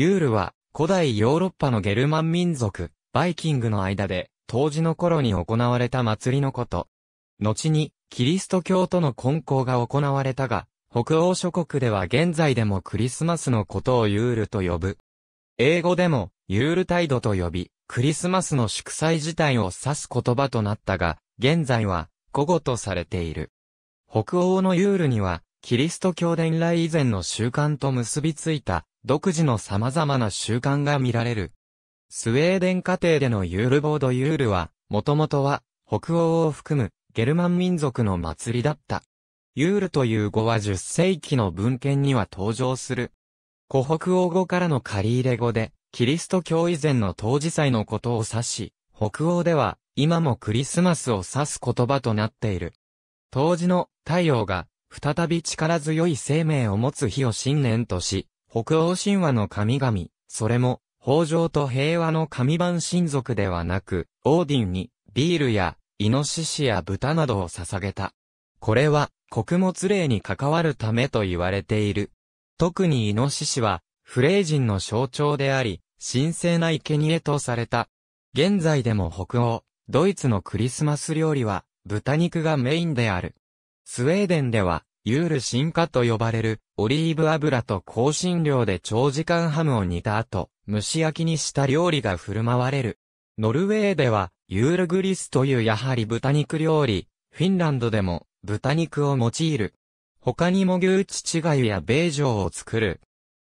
ユールは、古代ヨーロッパのゲルマン民族、バイキングの間で、当時の頃に行われた祭りのこと。後に、キリスト教との混交が行われたが、北欧諸国では現在でもクリスマスのことをユールと呼ぶ。英語でも、ユールタイドと呼び、クリスマスの祝祭自体を指す言葉となったが、現在は、古語とされている。北欧のユールには、キリスト教伝来以前の習慣と結びついた、独自の様々な習慣が見られる。スウェーデン家庭でのユールボードユールは、もともとは、北欧を含む、ゲルマン民族の祭りだった。ユールという語は10世紀の文献には登場する。古北欧語からの借り入れ語で、キリスト教以前の当時祭のことを指し、北欧では今もクリスマスを指す言葉となっている。当時の太陽が再び力強い生命を持つ日を新年とし、北欧神話の神々、それも、北条と平和の神番親族ではなく、オーディンに、ビールや、イノシシや豚などを捧げた。これは、穀物霊に関わるためと言われている。特にイノシシは、フレイ人の象徴であり、神聖な生贄とされた。現在でも北欧、ドイツのクリスマス料理は、豚肉がメインである。スウェーデンでは、ユール進化と呼ばれる、オリーブ油と香辛料で長時間ハムを煮た後、蒸し焼きにした料理が振る舞われる。ノルウェーでは、ユールグリスというやはり豚肉料理、フィンランドでも、豚肉を用いる。他にも牛乳がゆやベージョを作る。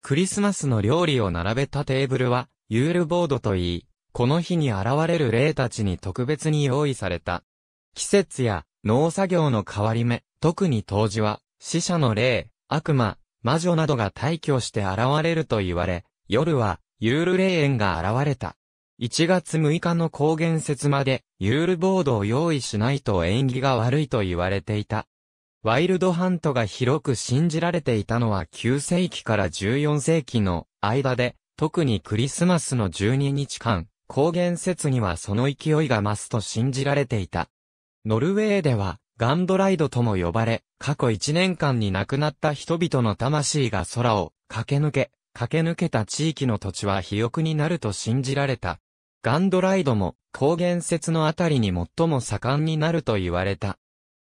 クリスマスの料理を並べたテーブルは、ユールボードといい、この日に現れる霊たちに特別に用意された。季節や農作業の変わり目、特に当時は、死者の霊、悪魔、魔女などが退去して現れると言われ、夜は、ユール霊園が現れた。1月6日の高原節まで、ユールボードを用意しないと縁起が悪いと言われていた。ワイルドハントが広く信じられていたのは9世紀から14世紀の間で、特にクリスマスの12日間、高原節にはその勢いが増すと信じられていた。ノルウェーでは、ガンドライドとも呼ばれ、過去1年間に亡くなった人々の魂が空を駆け抜け、駆け抜けた地域の土地は肥沃になると信じられた。ガンドライドも高原説のあたりに最も盛んになると言われた。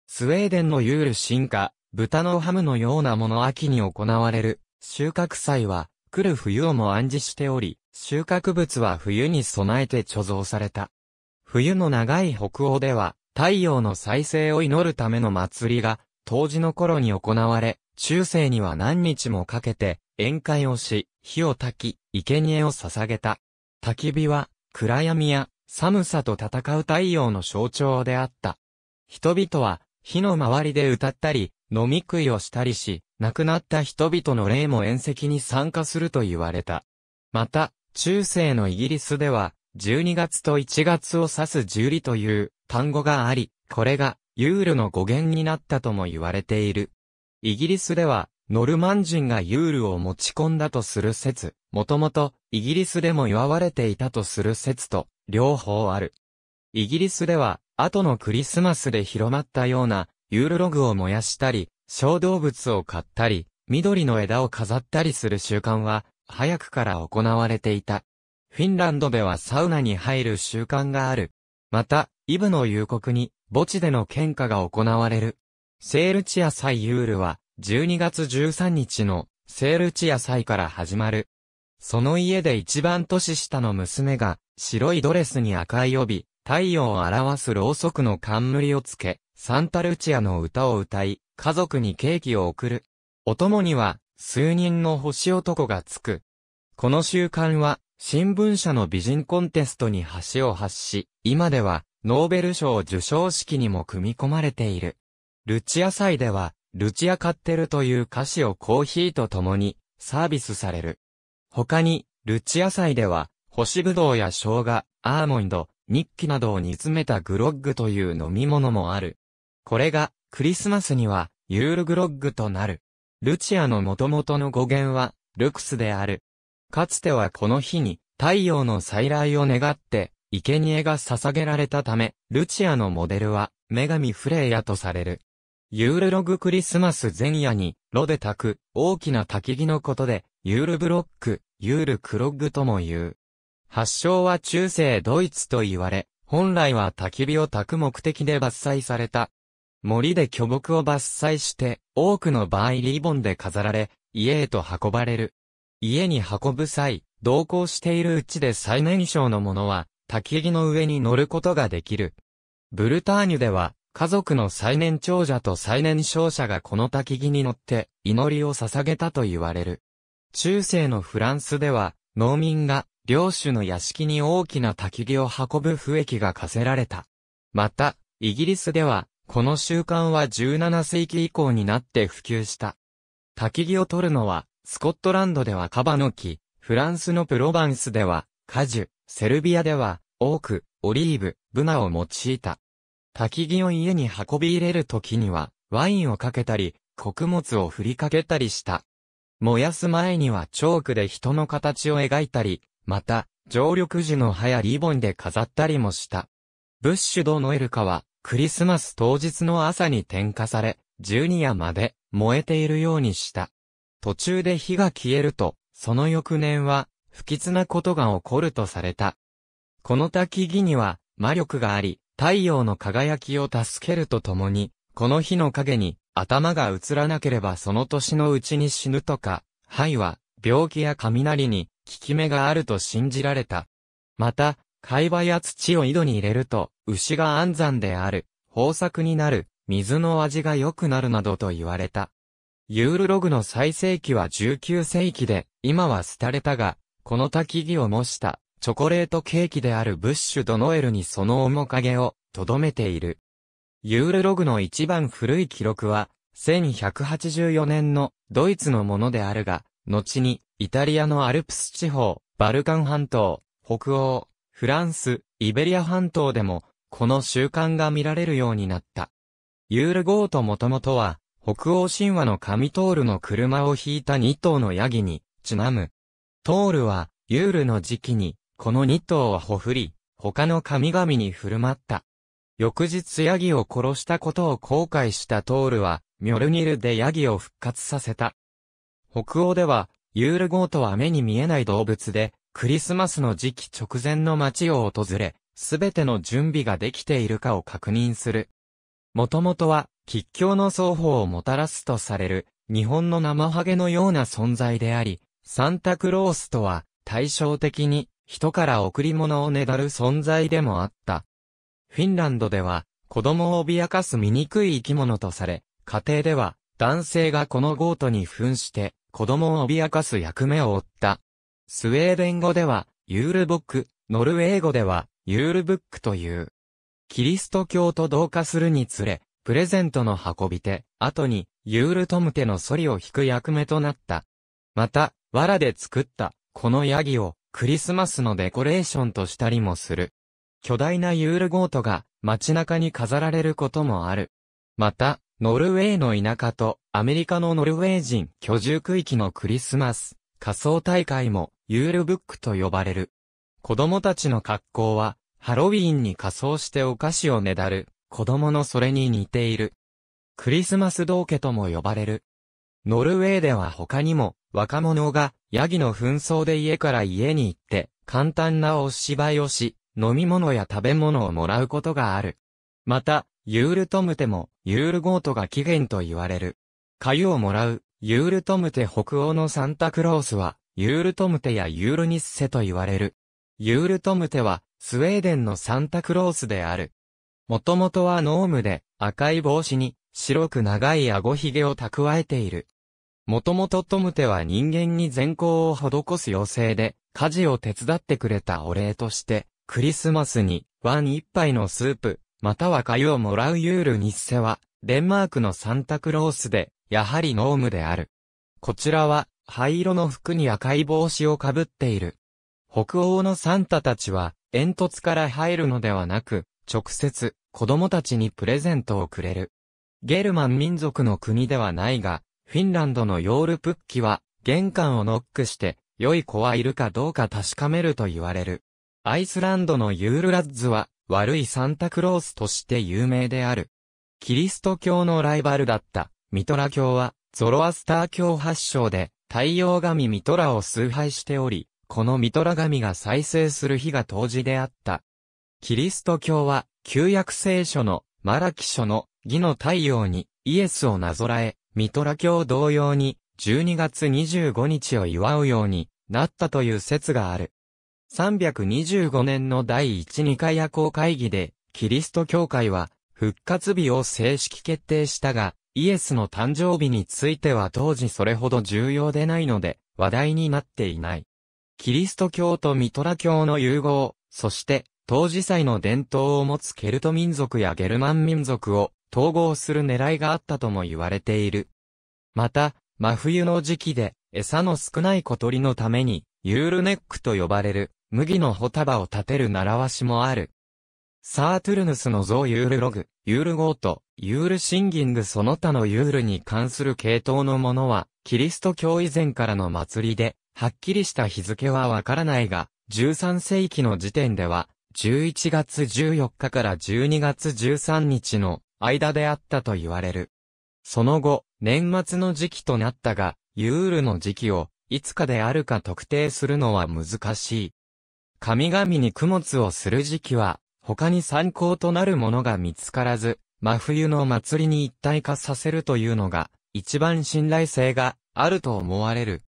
スウェーデンのユール進化、豚のハムのようなもの秋に行われる収穫祭は来る冬をも暗示しており、収穫物は冬に備えて貯蔵された。冬の長い北欧では太陽の再生を祈るための祭りが、当時の頃に行われ、中世には何日もかけて、宴会をし、火を焚き、生贄を捧げた。焚き火は、暗闇や寒さと戦う太陽の象徴であった。人々は、火の周りで歌ったり、飲み食いをしたりし、亡くなった人々の霊も宴席に参加すると言われた。また、中世のイギリスでは、12月と1月を指す十里という、単語があり、これがユールの語源になったとも言われている。イギリスでは、ノルマン人がユールを持ち込んだとする説、もともとイギリスでも祝われていたとする説と、両方ある。イギリスでは、後のクリスマスで広まったような、ユールログを燃やしたり、小動物を買ったり、緑の枝を飾ったりする習慣は、早くから行われていた。フィンランドではサウナに入る習慣がある。また、イブの夕刻に墓地での献花が行われる。セールチア祭ユールは12月13日のセールチア祭から始まる。その家で一番年下の娘が白いドレスに赤い帯、太陽を表すろうそくの冠をつけ、サンタルチアの歌を歌い、家族にケーキを送る。お供には数人の星男がつく。この習慣は新聞社の美人コンテストに橋を発し、今ではノーベル賞受賞式にも組み込まれている。ルチア祭では、ルチアカッテルという歌詞をコーヒーと共にサービスされる。他に、ルチア祭では、干しぶどうや生姜、アーモンド、ニッキなどを煮詰めたグロッグという飲み物もある。これが、クリスマスには、ユールグロッグとなる。ルチアの元々の語源は、ルクスである。かつてはこの日に、太陽の再来を願って、生贄が捧げられたため、ルチアのモデルは、女神フレイヤとされる。ユールログクリスマス前夜に、ロデ炊く、大きな焚き木のことで、ユールブロック、ユールクロッグとも言う。発祥は中世ドイツと言われ、本来は焚き火を焚く目的で伐採された。森で巨木を伐採して、多くの場合リボンで飾られ、家へと運ばれる。家に運ぶ際、同行しているうちで最年少の者は、焚き木の上に乗ることができる。ブルターニュでは、家族の最年長者と最年少者がこの焚き木に乗って祈りを捧げたと言われる。中世のフランスでは、農民が領主の屋敷に大きな焚き木を運ぶ不益が課せられた。また、イギリスでは、この習慣は17世紀以降になって普及した。焚き木を取るのは、スコットランドではカバノキ、フランスのプロバンスでは、果樹、セルビアでは、多く、オリーブ、ブナを用いた。焚き木を家に運び入れる時には、ワインをかけたり、穀物を振りかけたりした。燃やす前にはチョークで人の形を描いたり、また、常緑樹の葉やリボンで飾ったりもした。ブッシュド・ノエルカは、クリスマス当日の朝に点火され、ュニ夜まで燃えているようにした。途中で火が消えると、その翌年は不吉なことが起こるとされた。この滝木には魔力があり、太陽の輝きを助けるとともに、この日の影に頭が映らなければその年のうちに死ぬとか、灰は病気や雷に効き目があると信じられた。また、貝場や土を井戸に入れると、牛が安産である、豊作になる、水の味が良くなるなどと言われた。ユールログの最盛期は19世紀で、今は廃れたが、この焚木を模したチョコレートケーキであるブッシュ・ドノエルにその面影を留めている。ユールログの一番古い記録は、1184年のドイツのものであるが、後にイタリアのアルプス地方、バルカン半島、北欧、フランス、イベリア半島でも、この習慣が見られるようになった。ユールゴートもともとは、北欧神話の神トールの車を引いた2頭のヤギに、ちなむ、トールは、ユールの時期に、この2頭をほふり、他の神々に振る舞った。翌日ヤギを殺したことを後悔したトールは、ミョルニルでヤギを復活させた。北欧では、ユールゴートは目に見えない動物で、クリスマスの時期直前の街を訪れ、すべての準備ができているかを確認する。もともとは、吉祥の双方をもたらすとされる、日本の生ハゲのような存在であり、サンタクロースとは、対照的に、人から贈り物をねだる存在でもあった。フィンランドでは、子供を脅かす醜い生き物とされ、家庭では、男性がこのゴートに扮して、子供を脅かす役目を負った。スウェーデン語では、ユールボック、ノルウェー語では、ユールブックという。キリスト教と同化するにつれ、プレゼントの運び手、後に、ユールトムテのソリを引く役目となった。また、藁で作った、このヤギを、クリスマスのデコレーションとしたりもする。巨大なユールゴートが、街中に飾られることもある。また、ノルウェーの田舎と、アメリカのノルウェー人居住区域のクリスマス、仮想大会も、ユールブックと呼ばれる。子供たちの格好は、ハロウィーンに仮装してお菓子をねだる、子供のそれに似ている。クリスマス道家とも呼ばれる。ノルウェーでは他にも、若者がヤギの紛争で家から家に行って、簡単なお芝居をし、飲み物や食べ物をもらうことがある。また、ユールトムテも、ユールゴートが起源と言われる。粥をもらう、ユールトムテ北欧のサンタクロースは、ユールトムテやユールニッセと言われる。ユールトムテは、スウェーデンのサンタクロースである。もともとはノームで、赤い帽子に、白く長い顎ひげを蓄えている。もともとトムテは人間に善行を施す妖精で、家事を手伝ってくれたお礼として、クリスマスにワン一杯のスープ、または粥をもらうユールニッセは、デンマークのサンタクロースで、やはりノームである。こちらは、灰色の服に赤い帽子をかぶっている。北欧のサンタたちは、煙突から入るのではなく、直接、子供たちにプレゼントをくれる。ゲルマン民族の国ではないが、フィンランドのヨールプッキは、玄関をノックして、良い子はいるかどうか確かめると言われる。アイスランドのユールラッズは、悪いサンタクロースとして有名である。キリスト教のライバルだった、ミトラ教は、ゾロアスター教発祥で、太陽神ミトラを崇拝しており、このミトラ神が再生する日が当時であった。キリスト教は、旧約聖書の、マラキ書の、義の太陽に、イエスをなぞらえ、ミトラ教同様に、12月25日を祝うようになったという説がある。325年の第1、2回夜行会議で、キリスト教会は、復活日を正式決定したが、イエスの誕生日については当時それほど重要でないので、話題になっていない。キリスト教とミトラ教の融合、そして、当時祭の伝統を持つケルト民族やゲルマン民族を統合する狙いがあったとも言われている。また、真冬の時期で餌の少ない小鳥のために、ユールネックと呼ばれる麦の穂束を立てる習わしもある。サートゥルヌスの像ユールログ、ユールゴート、ユールシンギングその他のユールに関する系統のものは、キリスト教以前からの祭りで、はっきりした日付はわからないが、13世紀の時点では、11月14日から12月13日の間であったと言われる。その後、年末の時期となったが、ユールの時期を、いつかであるか特定するのは難しい。神々に供物をする時期は、他に参考となるものが見つからず、真冬の祭りに一体化させるというのが、一番信頼性があると思われる。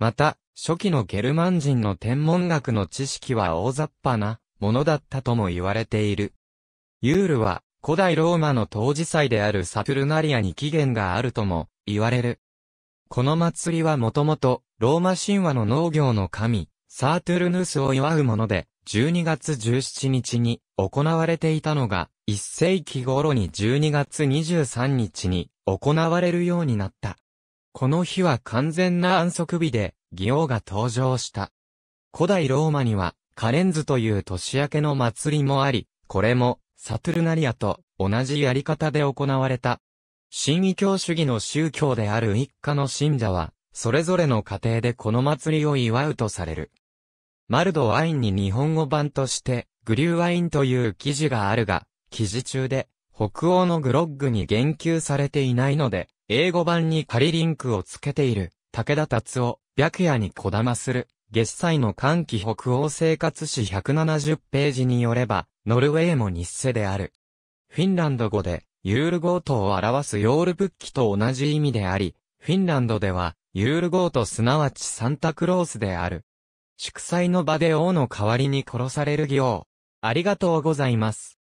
また、初期のゲルマン人の天文学の知識は大雑把なものだったとも言われている。ユールは古代ローマの当時祭であるサプルナリアに起源があるとも言われる。この祭りはもともとローマ神話の農業の神、サートゥルヌスを祝うもので、12月17日に行われていたのが、1世紀頃に12月23日に行われるようになった。この日は完全な安息日で、義王が登場した。古代ローマには、カレンズという年明けの祭りもあり、これもサトゥルナリアと同じやり方で行われた。新異教主義の宗教である一家の信者は、それぞれの家庭でこの祭りを祝うとされる。マルドワインに日本語版として、グリューワインという記事があるが、記事中で、北欧のグロッグに言及されていないので、英語版に仮リンクをつけている、武田達夫、白夜にこだまする。月祭の歓喜北欧生活史170ページによれば、ノルウェーも日世である。フィンランド語で、ユールゴートを表すヨール仏器と同じ意味であり、フィンランドでは、ユールゴートすなわちサンタクロースである。祝祭の場で王の代わりに殺される行。ありがとうございます。